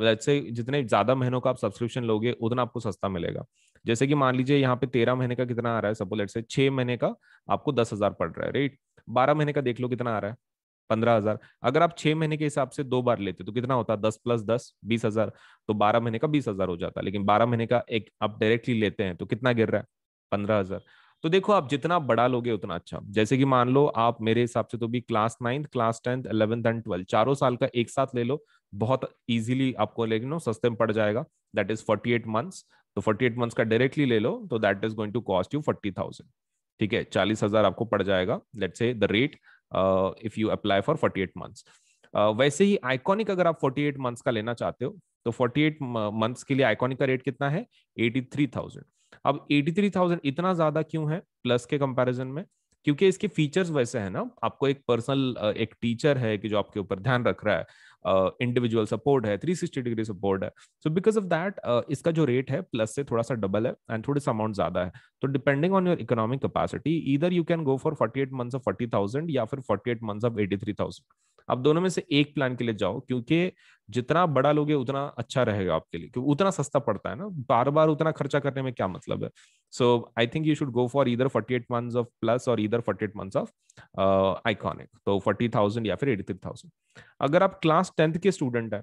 जैसे जितने ज्यादा महीनों का आप सब्सक्रिप्शन लोगे उतना आपको सस्ता मिलेगा जैसे कि मान लीजिए यहाँ पे तेरह महीने का कितना आ रहा है सपोज लेट से छह महीने का आपको दस हजार पड़ रहा है राइट बारह महीने का देख लो कितना आ रहा है पंद्रह हजार अगर आप छह महीने के हिसाब से दो बार लेते तो कितना होता दस प्लस दस बीस हजार तो बारह महीने का बीस हजार हो जाता लेकिन बारह महीने का एक आप डायरेक्टली लेते हैं तो कितना गिर रहा है पंद्रह हजार तो देखो आप जितना बड़ा लोगे उतना अच्छा जैसे कि मान लो आप मेरे हिसाब से तो भी class ninth class tenth eleventh and twelfth चारों साल का एक साथ ले लो बहुत इजीली आपको लेकिन नो सस्ते में पड़ जाएगा that is forty eight months तो फोर्टी एट मंथ्स का डायरेक्टली ले लो तो that is going to cost you forty thousand ठीक है चालीस हजार आपको पड़ जाएगा let say the rate if you apply for eight months वैसे ही आइकॉनिक अगर आप फोर्टी एट मंथ्स का लेना चाहते हो तो फोर्टी एट मंथ्स के लिए आइकॉनिक का रेट कितना है एटी थ्री थाउजेंड अब एटी थ्री थाउजेंड इतना ज्यादा क्यों है प्लस के कंपेरिजन में क्योंकि इसके फीचर्स वैसे है ना आपको एक पर्सनल एक टीचर है कि जो आपके ऊपर ध्यान रख रहा है इंडिविजुअल सपोर्ट है थ्री सिक्सटी डिग्री सपोर्ट है सो बिकॉज ऑफ दैट इसका जो रेट है प्लस से थोड़ा सा डबल है एंड थोड़ा सा अमाउंट ज्यादा है तो depending on your economic capacity इधर you can go for forty eight month of thousand या फिर forty eight month of thousand आप दोनों में से एक प्लान के लिए जाओ क्योंकि जितना बड़ा लोगे उतना अच्छा रहेगा आपके लिए क्योंकि उतना सस्ता पड़ता है ना बार बार उतना खर्चा करने में क्या मतलब है so I think you should go for इधर एट मंथ ऑफ प्लस और इधर एट मंथ ऑफ आइकॉनिक तो थाउजेंड या फिर थाउजेंड अगर आप क्लास टेंथ के स्टूडेंट हैं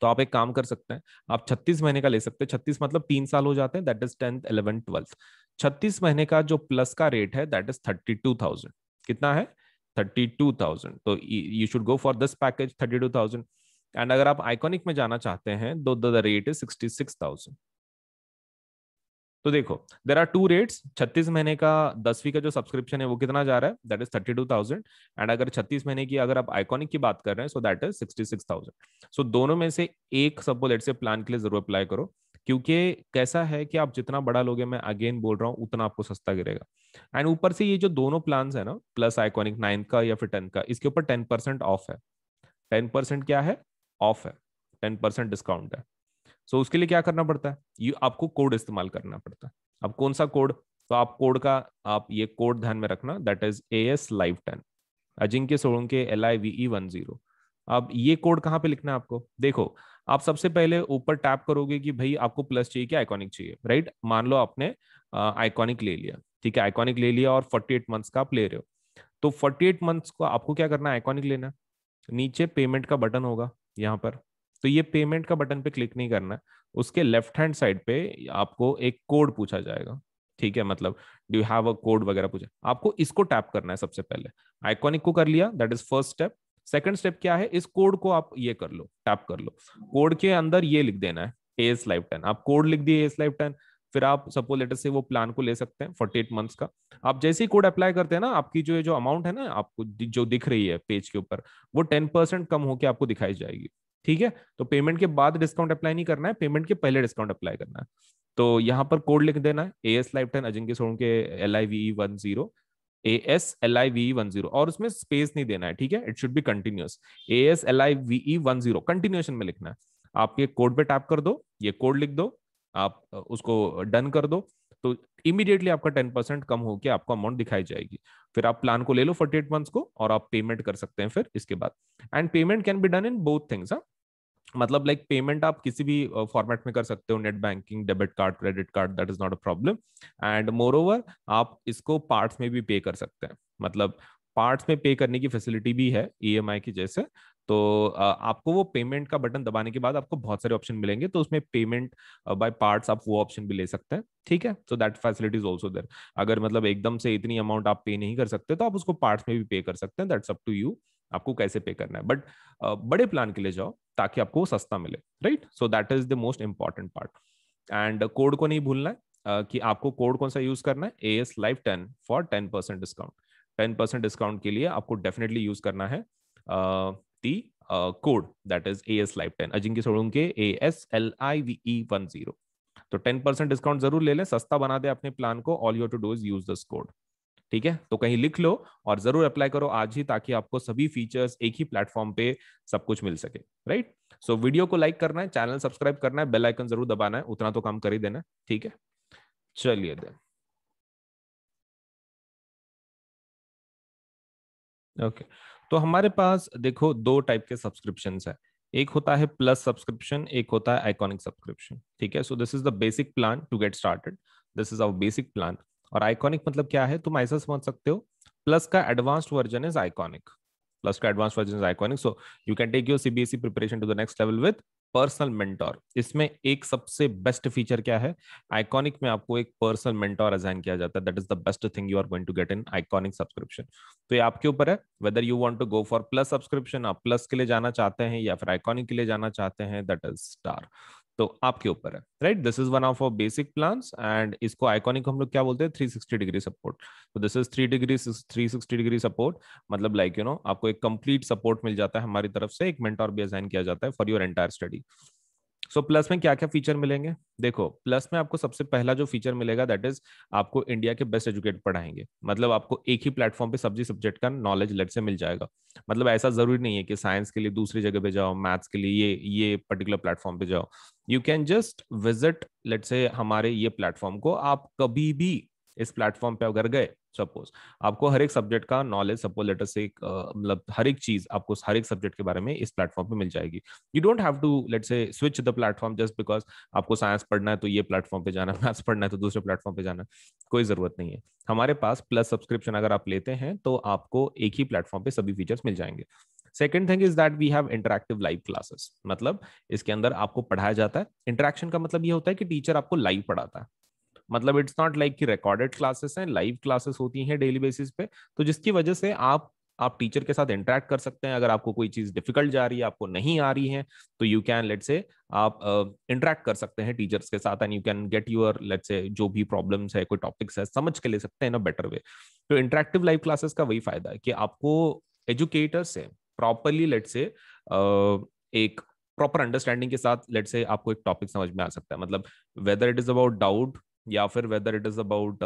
तो आप एक काम कर सकते हैं आप छत्तीस महीने का ले सकते हैं छत्तीस मतलब तीन साल हो जाते हैं that is tenth eleven twelfth छत्तीस महीने का जो प्लस का रेट है that is thirty two thousand कितना है 32,000 तो you should go for this package 32,000 and अगर आप आइकॉनिक में जाना चाहते हैं तो द रेट इज 66,000 तो देखो देर आर टू रेट्स 36 महीने का दसवीं का जो सब्सक्रिप्शन है वो कितना जा रहा है दैट इज 32,000 एंड अगर 36 महीने की अगर आप आइकॉनिक की बात कर रहे हैं सो दैट इज 66,000 सो दोनों में से एक सबको लेट से प्लान के लिए जरूर अप्लाई करो क्योंकि कैसा है कि आप जितना बड़ा लोगे मैं अगेन बोल रहा हूँ उतना आपको सस्ता गिरेगा एंड ऊपर से ये जो दोनों प्लान है ना प्लस आइकॉनिक नाइन का या फिर टेन का इसके ऊपर टेन परसेंट ऑफ है टेन परसेंट क्या है ऑफ है टेन परसेंट डिस्काउंट है सो so, उसके लिए क्या करना पड़ता है ये आपको कोड इस्तेमाल करना पड़ता है अब कौन सा कोड तो आप कोड का आप ये कोड ध्यान में रखना that is A S live ten Ajinkya Solanke L I V E one zero अब ये कोड कहाँ पे लिखना है आपको देखो आप सबसे पहले ऊपर टैप करोगे कि भाई आपको प्लस चाहिए कि आइकॉनिक चाहिए राइट मान लो आपने आइकॉनिक ले लिया ठीक है आइकॉनिक ले लिया और 48 मंथ्स का आप ले रहे हो तो 48 मंथ्स को आपको क्या करना है आइकॉनिक लेना नीचे पेमेंट का बटन होगा यहाँ पर तो ये पेमेंट का बटन पे क्लिक नहीं करना उसके लेफ्ट हैंड साइड पे आपको एक कोड पूछा जाएगा ठीक है मतलब डू हैव अ कोड वगैरह पूछा आपको इसको टैप करना है सबसे पहले आइकॉनिक को कर लिया that is first step second step क्या है इस कोड को आप ये कर लो टैप कर लो कोड के अंदर ये लिख देना है एस लाइफ टेन आप कोड लिख दिए एस लाइफ टेन फिर आप सपोज लेटर से वो प्लान को ले सकते हैं फोर्टी एट मंथ्स का आप जैसे ही कोड अप्लाई करते हैं ना आपकी जो जो अमाउंट है ना आपको जो दिख रही है पेज के ऊपर वो टेन परसेंट कम होकर आपको दिखाई जाएगी ठीक है तो पेमेंट के बाद डिस्काउंट अप्लाई नहीं करना है पेमेंट के पहले डिस्काउंट अप्लाई करना है तो यहाँ पर कोड लिख देना है A S life ten Ajinkya सोन के L I V one zero A S L I V one zero और उसमें स्पेस नहीं देना है ठीक है it should be continuous A S L I V one zero continuation में लिखना है आप ये कोड पे टैप कर दो ये कोड लिख दो आप उसको डन कर दो तो इमीडिएटली आपका टेन परसेंट कम होकर आपको अमाउंट दिखाई जाएगी फिर आप प्लान को ले लो फोर्टी एट मंथ्स को और आप पेमेंट कर सकते हैं फिर इसके बाद and payment can be done in both things हाँ मतलब लाइक like पेमेंट आप किसी भी फॉर्मेट में कर सकते हो net banking debit card credit card that is not a problem and moreover आप इसको पार्ट्स में भी पे कर सकते हैं मतलब पार्ट्स में पे करने की फैसिलिटी भी है ई e की जैसे तो आपको वो पेमेंट का बटन दबाने के बाद आपको बहुत सारे ऑप्शन मिलेंगे तो उसमें पेमेंट बाय पार्ट्स आप वो ऑप्शन भी ले सकते हैं ठीक है so that facility is also there अगर मतलब एकदम से इतनी अमाउंट आप पे नहीं कर सकते तो आप उसको पार्ट्स में भी पे कर सकते हैं दैट्स अप टू यू आपको कैसे पे करना है बट बड़े प्लान के लिए जाओ ताकि आपको सस्ता मिले right so that is the most important part and code को नहीं भूलना है कि आपको कोड कौन सा यूज करना है A S life ten for ten percent discount ten percent discount के लिए आपको डेफिनेटली यूज करना है the code that is A S life ten Ajinkya के A S L I V E one zero तो टेन परसेंट डिस्काउंट जरूर ले लें सस्ता बना दे अपने प्लान को all you to do is use this code ठीक है तो कहीं लिख लो और जरूर अप्लाई करो आज ही ताकि आपको सभी फीचर्स एक ही प्लेटफॉर्म पे सब कुछ मिल सके राइट सो so, वीडियो को लाइक करना है चैनल सब्सक्राइब करना है बेल आइकन जरूर दबाना है उतना तो काम कर ही देना ठीक है चलिए देन ओके तो हमारे पास देखो दो टाइप के सब्सक्रिप्शन है एक होता है प्लस सब्सक्रिप्शन एक होता है आइकॉनिक सब्सक्रिप्शन ठीक है so this is the basic plan to get started this is our basic plan और आइकॉनिक मतलब क्या है तुम ऐसा समझ सकते हो प्लस का advanced version is iconic plus का advance version is iconic so you can take your CBSE preparation to the next level with personal mentor इसमें एक सबसे बेस्ट फीचर क्या है आइकॉनिक में आपको एक पर्सनल मेंटोर असाइन किया जाता है that is the best thing you are going to get in iconic subscription तो ये आपके ऊपर है whether you want to go for plus subscription आप प्लस के लिए जाना चाहते हैं या फिर आइकॉनिक के लिए जाना चाहते हैं दैट इज स्टार तो आपके ऊपर है right this is one of our basic plan and इसको आइकॉनिक हम लोग क्या बोलते हैं थ्री सिक्सटी डिग्री सपोर्ट तो this is three degree three sixty degree support मतलब लाइक यू नो आपको एक कंप्लीट सपोर्ट मिल जाता है हमारी तरफ से एक मेंटोर भी असाइन किया जाता है for your entire study so plus में क्या क्या फीचर मिलेंगे देखो प्लस में आपको सबसे पहला जो फीचर मिलेगा दैट इज आपको इंडिया के बेस्ट एजुकेट पढ़ाएंगे मतलब आपको एक ही प्लेटफॉर्म पे सब्जी सब्जेक्ट का नॉलेज लेट से मिल जाएगा मतलब ऐसा जरूरी नहीं है कि साइंस के लिए दूसरी जगह पे जाओ मैथ्स के लिए ये ये पर्टिकुलर प्लेटफॉर्म पे जाओ you can just visit let's say हमारे ये प्लेटफॉर्म को आप कभी भी इस प्लेटफॉर्म पे अगर गए सपोज आपको हर एक सब्जेक्ट का नॉलेज सपोज लेटर से मतलब हर एक चीज आपको हर एक सब्जेक्ट के बारे में इस प्लेटफॉर्म पे मिल जाएगी you don't have to let's say switch the platform just because आपको साइंस पढ़ना है तो ये प्लेटफॉर्म पे जाना मैथ्स पढ़ना है तो दूसरे प्लेटफॉर्म पे जाना कोई जरूरत नहीं है हमारे पास प्लस सब्सक्रिप्शन अगर आप लेते हैं तो आपको एक ही प्लेटफॉर्म पे सभी फीचर्स मिल जाएंगे second thing is that we have interactive live classes मतलब इसके अंदर आपको पढ़ाया जाता है इंटरेक्शन का मतलब ये होता है कि टीचर आपको लाइव पढ़ाता है मतलब इट्स नॉट लाइक कि रिकॉर्डेड क्लासेस हैं लाइव क्लासेस होती हैं डेली बेसिस पे तो जिसकी वजह से आप आप टीचर के साथ इंटरेक्ट कर सकते हैं अगर आपको कोई चीज डिफिकल्ट जा रही है आपको नहीं आ रही है तो यू कैन लेट से आप इंटरेक्ट uh, कर सकते हैं टीचर्स के साथ and you can get your let's say जो भी प्रॉब्लम्स है कोई टॉपिक्स है समझ के ले सकते हैं ना बेटर वे तो इंटरेक्टिव लाइव क्लासेस का वही फायदा है कि आपको एजुकेटर से प्रॉपरली लेट से एक प्रॉपर अंडरस्टैंडिंग के साथ लेट से आपको एक टॉपिक समझ में आ सकता है मतलब whether it is about doubt या फिर whether it is about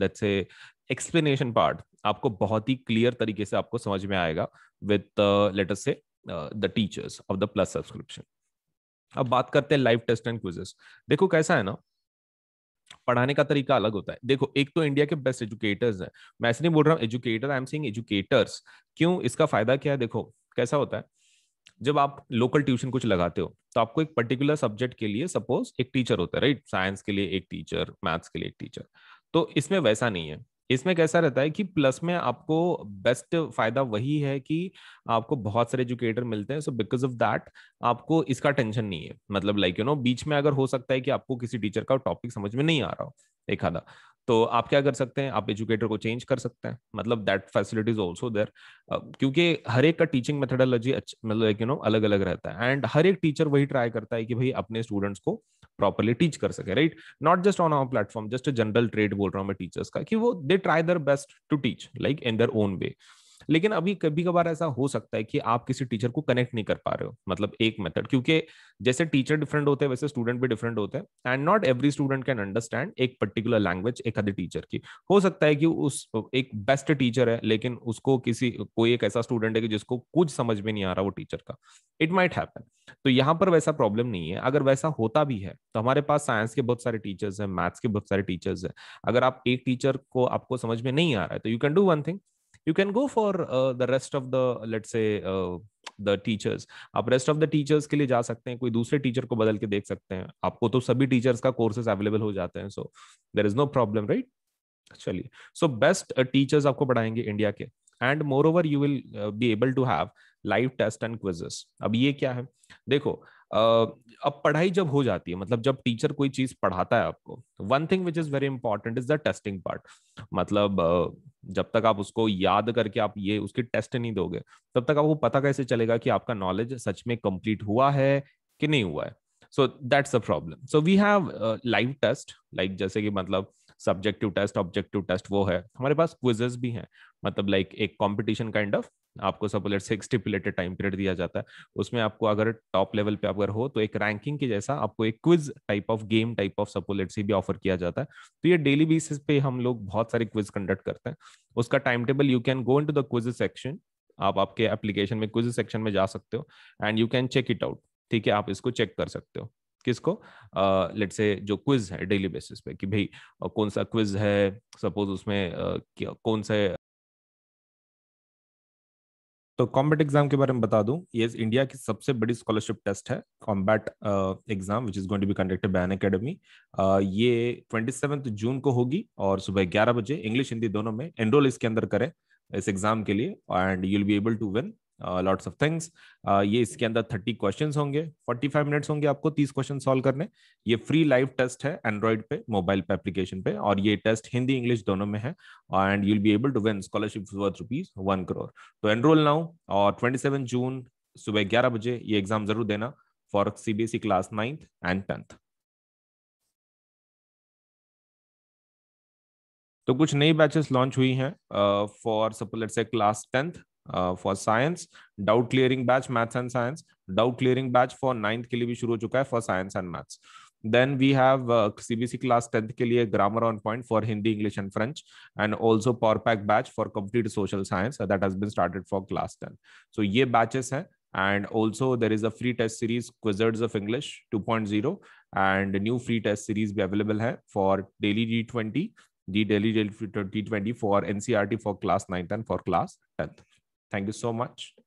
let's say explanation part आपको बहुत ही क्लियर तरीके से आपको समझ में आएगा with let's say the teachers of the plus subscription अब बात करते हैं लाइव टेस्ट एंड क्विजेस देखो कैसा है ना पढ़ाने का तरीका अलग होता है देखो एक तो इंडिया के बेस्ट एजुकेटर्स हैं मैं ऐसे नहीं बोल रहा हूँ educator I am saying educators क्यों इसका फायदा क्या है देखो कैसा होता है जब आप लोकल ट्यूशन कुछ लगाते हो तो आपको एक पर्टिकुलर सब्जेक्ट के लिए सपोज एक टीचर होता है राइट साइंस के लिए एक टीचर मैथ्स के लिए एक टीचर तो इसमें वैसा नहीं है इसमें कैसा रहता है कि प्लस में आपको बेस्ट फायदा वही है कि आपको बहुत सारे एजुकेटर मिलते हैं सो बिकॉज ऑफ दैट आपको इसका टेंशन नहीं है मतलब लाइक यू नो बीच में अगर हो सकता है कि आपको किसी टीचर का टॉपिक समझ में नहीं आ रहा हो एक आधा तो आप क्या कर सकते हैं आप एजुकेटर को चेंज कर सकते हैं मतलब that facility is also there क्योंकि हर एक का टीचिंग मेथडोलॉजी मतलब यू नो अलग अलग रहता है एंड हर एक टीचर वही ट्राई करता है कि भाई अपने स्टूडेंट्स को प्रॉपरली टीच कर सके right not just on our platform just general trade बोल रहा हूँ मैं टीचर्स का कि वो दे try their best to teach like in their own way लेकिन अभी कभी कभार ऐसा हो सकता है कि आप किसी टीचर को कनेक्ट नहीं कर पा रहे हो मतलब एक मेथड क्योंकि जैसे टीचर डिफरेंट होते हैं वैसे स्टूडेंट भी डिफरेंट होते हैं and not every student can understand एक पर्टिकुलर लैंग्वेज एक अदर टीचर की हो सकता है कि उस एक बेस्ट टीचर है लेकिन उसको किसी कोई एक ऐसा स्टूडेंट है कि जिसको कुछ समझ में नहीं आ रहा वो टीचर का इट माइट हैपन तो यहाँ पर वैसा प्रॉब्लम नहीं है अगर वैसा होता भी है तो हमारे पास साइंस के बहुत सारे टीचर्स हैं मैथ्स के बहुत सारे टीचर्स हैं अगर आप एक टीचर को आपको समझ में नहीं आ रहा है तो you can do one thing you can go for uh, the rest of the let's say the uh, teachers आप रेस्ट ऑफ द टीचर्स के लिए जा सकते हैं कोई दूसरे टीचर को बदल के देख सकते हैं आपको तो सभी टीचर्स का कोर्सेज अवेलेबल हो जाते हैं so there is no problem right चलिए सो बेस्ट टीचर्स आपको पढ़ाएंगे इंडिया के and moreover you will be able to have live test and quizzes अब ये क्या है देखो अब पढ़ाई जब हो जाती है मतलब जब टीचर कोई चीज पढ़ाता है आपको one thing which is very important is the testing part मतलब जब तक आप उसको याद करके आप ये उसकी टेस्ट नहीं दोगे तब तक आपको पता कैसे चलेगा कि आपका नॉलेज सच में कंप्लीट हुआ है कि नहीं हुआ है so that's a problem so we have live test like जैसे कि मतलब सब्जेक्टिव टेस्ट ऑब्जेक्टिव टेस्ट वो है हमारे पास क्विजेस भी हैं मतलब लाइक एक कॉम्पिटिशन काइंड ऑफ आपको सब से एक स्टिपुलेटेड टाइम पीरियड दिया जाता है उसमें आपको अगर टॉप लेवल पे अगर हो तो एक रैंकिंग के जैसा आपको एक quiz type of game type of सपोलेट से भी ऑफर किया जाता है तो ये डेली बेसिस पे हम लोग बहुत सारे क्विज कंडक्ट करते हैं उसका time table you can go into the quiz section आप आपके एप्लीकेशन में क्विज सेक्शन में जा सकते हो and you can check it out ठीक है आप इसको चेक कर सकते हो किसको लेट uh, से जो क्विज है डेली बेसिस पे कि भाई uh, कौन सा क्विज है सपोज उसमें uh, कौन सा तो कॉम्बैट एग्जाम के बारे में बता दूं ये इंडिया की सबसे बड़ी स्कॉलरशिप टेस्ट है combat exam which is going to be conducted बैन एकेडमी ये ट्वेंटी जून को होगी और सुबह ग्यारह बजे इंग्लिश हिंदी दोनों में एनरोल इसके अंदर करें इस एग्जाम के लिए and you'll be able to win lots of things ये इसके अंदर थर्टी क्वेश्चन होंगे फोर्टी फाइव मिनट्स होंगे आपको तीस क्वेश्चन सॉल्व करने ये फ्री लाइव टेस्ट है एंड्रॉइड पे मोबाइल पे एप्लीकेशन पे और ये टेस्ट हिंदी इंग्लिश दोनों में है and you'll be able to win scholarship worth rupees one crore तो एनरोल नाउ और ट्वेंटी सेवन जून सुबह ग्यारह बजे ये एग्जाम जरूर देना for CBSE class ninth and tenth तो कुछ नई बैचेस लॉन्च हुई हैं for suppose let's say class tenth uh, for science doubt clearing batch maths and science doubt clearing batch for ninth के लिए भी शुरू हो for science and maths then we have uh, cbc class 10th के liye grammar on point for hindi english and french and also power pack batch for complete social science uh, that has been started for class 10 so ये batches हैं and also there is a free test series quizzards of english 2.0 and new free test series be available hai for daily g20 the daily g20 for ncrt for class 9th and for class 10th Thank you so much.